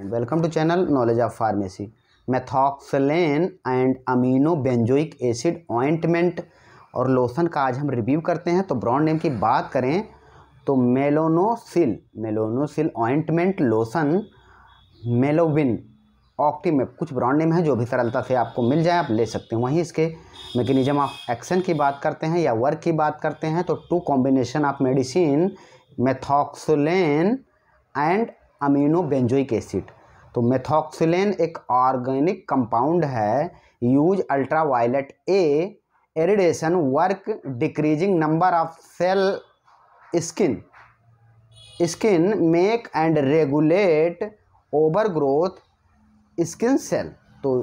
And welcome to channel knowledge of pharmacy methoxsalen and amino benzoic acid ointment और lotion का आज हम review करते हैं तो ब्रांड नेम की बात करें तो मेलोनोसिल मेलोनोसिल ऑइंटमेंट लोशन मेलोविन ऑक्टीमेप कुछ ब्रांड नेम है जो भी सरलता से आपको मिल जाए आप ले सकते हैं वहीं इसके मैकेनिज्म ऑफ एक्शन की बात करते हैं या वर्क की बात करते हैं तो two combination of medicine methoxsalen and amino benzoic acid तो मेथॉक्सिलेन एक ऑर्गेनिक कंपाउंड है use ultraviolet A irradiation work decreasing number of cell skin skin make and regulate over growth skin cell तो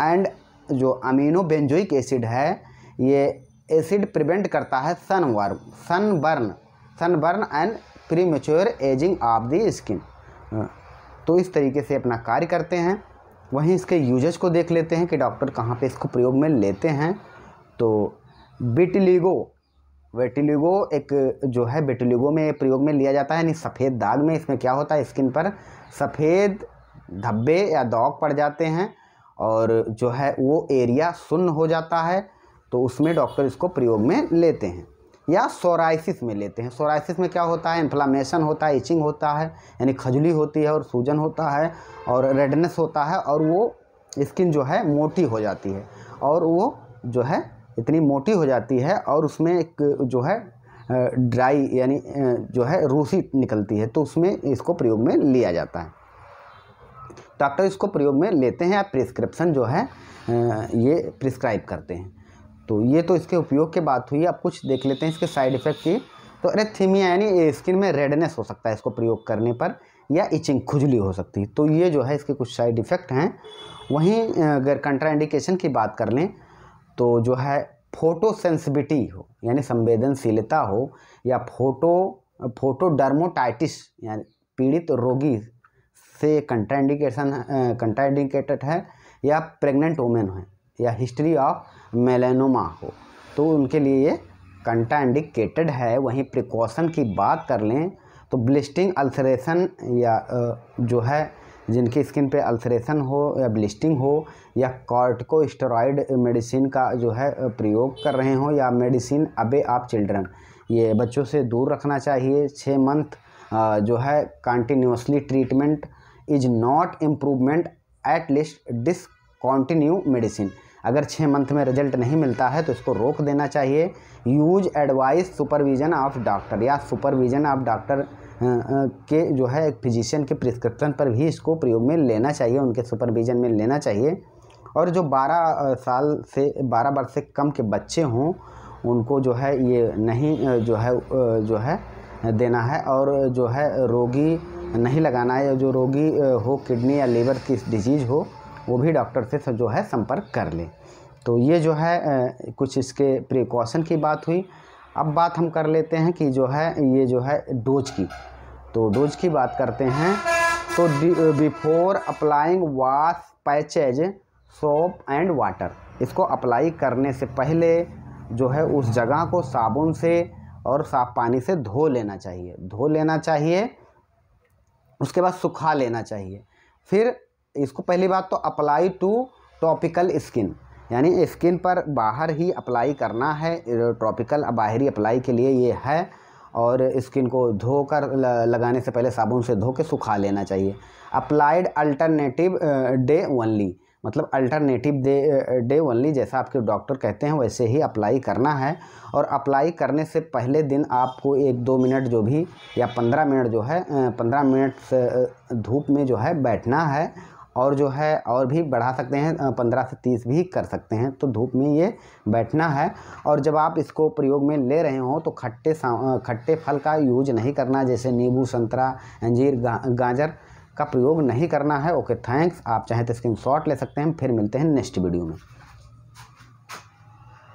and जो amino benzoic acid है ये acid prevent करता है sunburn sunburn sunburn and premature ageing of the skin हाँ। तो इस तरीके से अपना कार्य करते हैं वहीं इसके यूजर्स को देख लेते हैं कि डॉक्टर कहाँ पे इसको प्रयोग में लेते हैं तो बिटलीगो वेटिलिगो एक जो है बिटलीगो में प्रयोग में लिया जाता है यानी सफ़ेद दाग में इसमें क्या होता है स्किन पर सफ़ेद धब्बे या दाग पड़ जाते हैं और जो है वो एरिया सुन्न हो जाता है तो उसमें डॉक्टर इसको प्रयोग में लेते हैं या सोराइसिस में लेते हैं सोराइसिस में क्या होता है इन्फ्लामेशन होता है इचिंग होता है यानी खजली होती है और सूजन होता है और रेडनेस होता है और वो स्किन जो है मोटी हो जाती है और वो जो है इतनी मोटी हो जाती है और उसमें एक जो है ड्राई यानी जो है रूसी निकलती है तो उसमें इसको प्रयोग में लिया जाता है डॉक्टर तो तो इसको प्रयोग में लेते हैं या प्रिस्क्रिप्शन जो है ये प्रिस्क्राइब करते हैं तो ये तो इसके उपयोग की बात हुई अब कुछ देख लेते हैं इसके साइड इफेक्ट की तो एरेथीमिया यानी स्किन में रेडनेस हो सकता है इसको प्रयोग करने पर या इचिंग खुजली हो सकती है तो ये जो है इसके कुछ साइड इफ़ेक्ट हैं वहीं अगर कंट्राइंडिकेशन की बात कर लें तो जो है फोटो हो यानी संवेदनशीलता हो या फोटो फोटोडर्मोटाइटिस यानी पीड़ित रोगी से कंट्राइंडिकेशन कंट्राइंडिकेटेड है या प्रेग्नेंट वोमेन है या हिस्ट्री ऑफ मेलेनोमा हो तो उनके लिए ये कंटाइंडिकेटेड है वहीं प्रिकॉशन की बात कर लें तो ब्लिस्टिंग अल्सरेशन या जो है जिनकी स्किन पे अल्सरेशन हो या ब्लिस्टिंग हो या कॉर्टको स्टोराइड मेडिसिन का जो है प्रयोग कर रहे हो या मेडिसिन अबे आप चिल्ड्रन ये बच्चों से दूर रखना चाहिए छः मंथ जो है continuously treatment is not improvement at least discontinue medicine अगर छः मंथ में रिजल्ट नहीं मिलता है तो इसको रोक देना चाहिए use advice supervision of doctor या सुपरविजन ऑफ डॉक्टर के जो है एक फिजिशियन के प्रिस्क्रिप्शन पर भी इसको प्रयोग में लेना चाहिए उनके सुपरविजन में लेना चाहिए और जो 12 साल से 12 वर्ष से कम के बच्चे हों उनको जो है ये नहीं जो है जो है देना है और जो है रोगी नहीं लगाना है जो रोगी हो किडनी या लीवर की डिजीज़ हो वो भी डॉक्टर से जो है संपर्क कर लें तो ये जो है कुछ इसके प्रिकॉशन की बात हुई अब बात हम कर लेते हैं कि जो है ये जो है डोज की तो डोज की बात करते हैं तो before applying wash patches soap and water इसको अप्लाई करने से पहले जो है उस जगह को साबुन से और साफ पानी से धो लेना चाहिए धो लेना चाहिए उसके बाद सुखा लेना चाहिए फिर इसको पहली बात तो अप्लाई टू टॉपिकल स्किन यानी स्किन पर बाहर ही अप्लाई करना है ट्रॉपिकल बाहरी अप्लाई के लिए ये है और स्किन को धोकर लगाने से पहले साबुन से धो के सुखा लेना चाहिए अप्लाइड अल्टरनेटिव डे ओनली मतलब अल्टरनेटिव डे डे ओनली जैसा आपके डॉक्टर कहते हैं वैसे ही अप्लाई करना है और अप्लाई करने से पहले दिन आपको एक दो मिनट जो भी या पंद्रह मिनट जो है पंद्रह मिनट धूप में जो है बैठना है और जो है और भी बढ़ा सकते हैं पंद्रह से तीस भी कर सकते हैं तो धूप में ये बैठना है और जब आप इसको प्रयोग में ले रहे हो तो खट्टे खट्टे फल का यूज नहीं करना जैसे नींबू संतरा अंजीर गा, गाजर का प्रयोग नहीं करना है ओके थैंक्स आप चाहें तो स्क्रीन ले सकते हैं फिर मिलते हैं नेक्स्ट वीडियो में